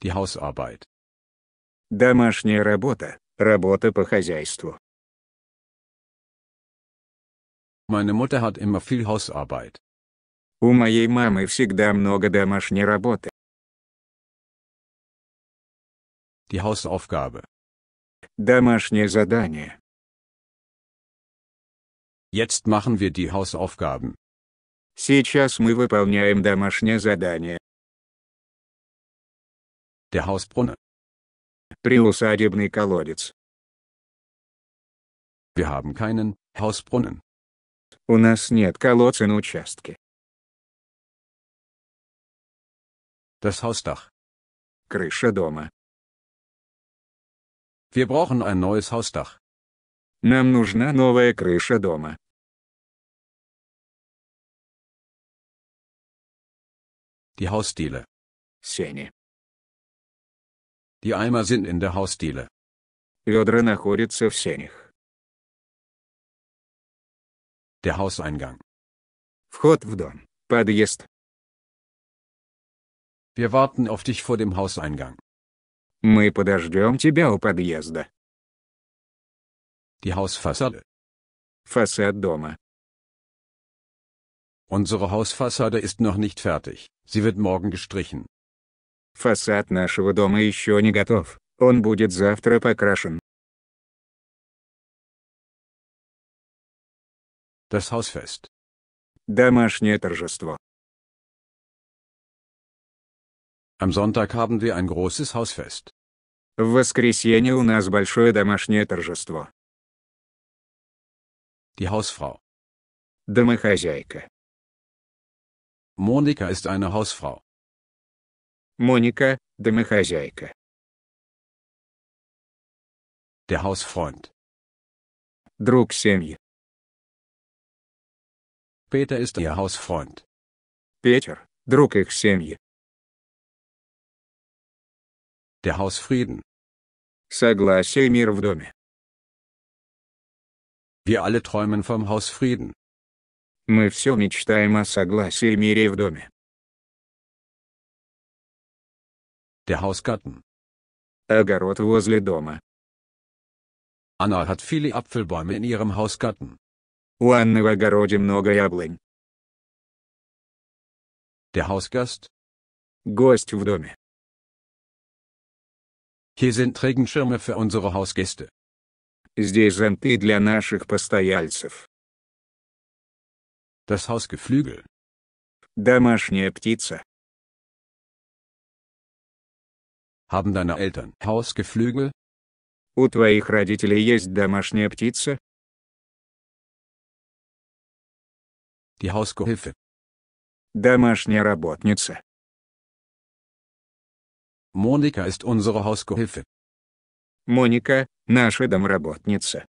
Die Hausarbeit. Домашняя работа, работа по хозяйству. Meine Mutter hat immer viel Hausarbeit. У моей мамы всегда много домашней работы. Die Hausaufgabe. Домашнее задание. Jetzt machen wir die Hausaufgaben. Сейчас мы выполняем домашнее задание der Hausbrunnen. Приусадебный колодец. Wir haben keinen Hausbrunnen. У нас нет колодца на участке. Das Hausdach. Крыша дома. Wir brauchen ein neues Hausdach. Нам нужна новая крыша дома. Die Hausdiele. Сени. Die Eimer sind in der Hausdiele. Der Hauseingang. Вход в дом. Подъезд. Wir warten auf dich vor dem Hauseingang. Мы подождем тебя у подъезда. Die Hausfassade. Фасад дома. Unsere Hausfassade ist noch nicht fertig, sie wird morgen gestrichen. Фасад нашего дома еще не готов, он будет завтра покрашен. Das Hausfest. Домашнее торжество. Am Sonntag haben wir ein großes Hausfest. В воскресенье у нас большое домашнее торжество. Die Hausfrau. Домохозяйка. Monika ist eine Hausfrau. Моника, домохозяйка. Der Hausfreund. Друг семьи. Peter ist ihr Hausfreund. Петер, друг их семьи. Der Hausfrieden. Согласие и мир в доме. Wir alle träumen vom Hausfrieden. Мы все мечтаем о согласии и мире в доме. der Hausgarten. Огород возле дома. Anna hat viele Apfelbäume in ihrem Hausgarten. У Анны в огороде много яблонь. Der Hausgast. Гость в доме. Hier sind Regenschirme für unsere Hausgäste. Здесь зонты для наших постояльцев. Das Hausgeflügel. Домашняя птица. Haben deine Eltern Hausgeflügel? У твоих родителей есть домашняя птица? Die Hausgehilfe. Домашняя работница. Monika ist unsere Hausgehilfe. Моника – наша домработница.